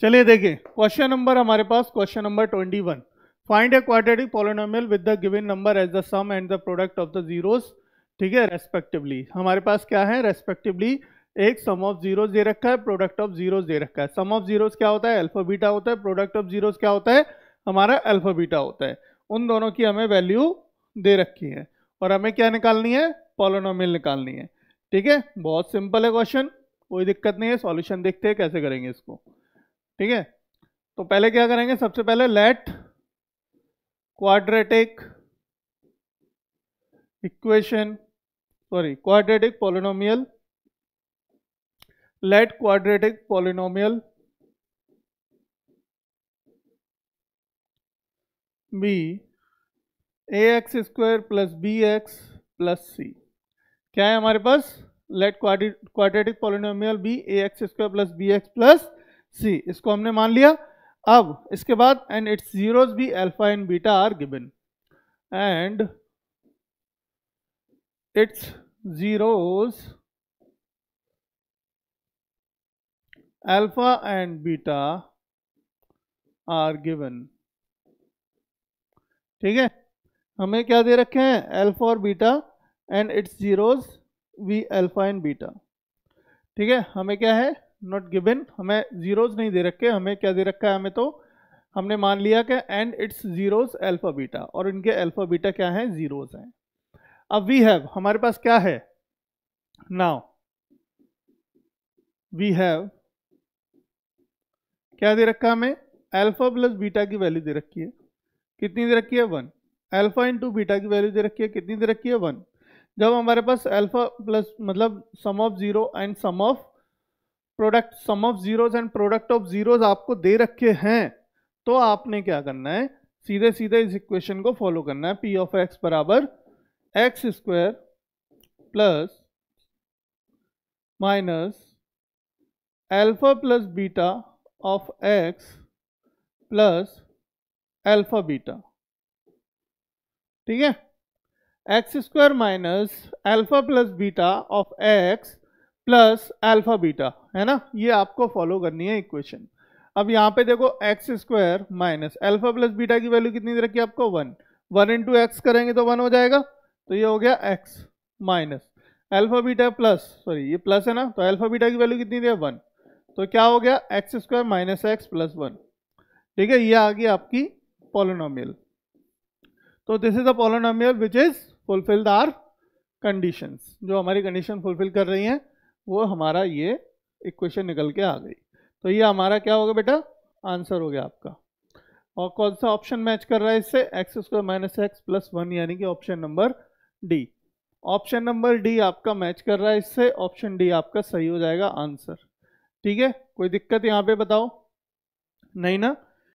चलिए देखिए question number हमारे पास question number twenty one find a quadratic polynomial with the given number as the sum and the product of the zeros ठीक है respectively हमारे पास क्या है रेस्पेक्टिवली एक सम ऑफ जीरोस दे रखा है प्रोडक्ट ऑफ जीरोस दे रखा है सम ऑफ जीरोस क्या होता है अल्फा बीटा होता है प्रोडक्ट ऑफ जीरोस क्या होता है हमारा अल्फा बीटा होता है उन दोनों की हमें वैल्यू दे रखी है और हमें क्या निकालनी है पॉलोनोमियल निकालनी है ठीक है बहुत सिंपल है क्वेश्चन कोई दिक्कत नहीं है सॉल्यूशन देखते हैं कैसे करेंगे इसको ठीक है तो पहले क्या करेंगे सबसे पहले let quadratic equation sorry quadratic polynomial let quadratic polynomial be a x square plus b x plus c क्या है हमारे पास let quadratic polynomial be a x square plus b x plus c इसको हमने मान लिया अब इसके बाद एंड इट्स जीरोज भी alpha and beta are given and its zeros alpha and beta are given ठीक है हमें क्या दे रखे हैं अल्फा और beta and its zeros we alpha and beta ठीक है हमें क्या है नॉट गिवन हमें जीरोज नहीं दे रखे हमें क्या दे रखा है हमें तो हमने मान लिया कि and its zeros alpha beta और इनके अल्फा बीटा क्या है जीरोज हैं अब वी हैव हमारे पास क्या है नाउ वी हैव क्या दे रखा है हमें अल्फा प्लस बीटा की वैल्यू दे रखी है कितनी दे रखी है वन अल्फा इंटू बीटा की वैल्यू दे रखी है कितनी दे रखी है वन जब हमारे पास अल्फा प्लस मतलब sum of zero and sum of product sum of zeros and product of zeros आपको दे रखे हैं तो आपने क्या करना है सीधे सीधे इस इक्वेशन को फॉलो करना है पी ऑफ एक्स बराबर x square plus minus alpha plus beta of x plus alpha beta ठीक है x square minus alpha plus beta of x plus alpha beta है ना ये आपको फॉलो करनी है इक्वेशन अब यहाँ पे देखो x square minus alpha plus beta की वैल्यू कितनी रखी आपको वन वन इंटू एक्स करेंगे तो वन हो जाएगा तो ये हो गया x minus alpha beta plus sorry ये प्लस है ना तो एल्फा बीटा की वैल्यू कितनी दिया वन तो क्या हो गया x square minus x plus one ठीक है ये आ गई आपकी पोलोनोमियल तो this is a polynomial which is fulfilled our conditions जो हमारी कंडीशन फुलफिल कर रही हैं वो हमारा ये इक्वेशन निकल के आ गई तो ये हमारा क्या होगा बेटा आंसर हो गया आपका और कौन सा ऑप्शन मैच कर रहा है इससे x square minus x plus one यानी कि option number D option number D आपका मैच कर रहा है इससे ऑप्शन डी आपका सही हो जाएगा आंसर ठीक है कोई दिक्कत यहाँ पे बताओ नहीं ना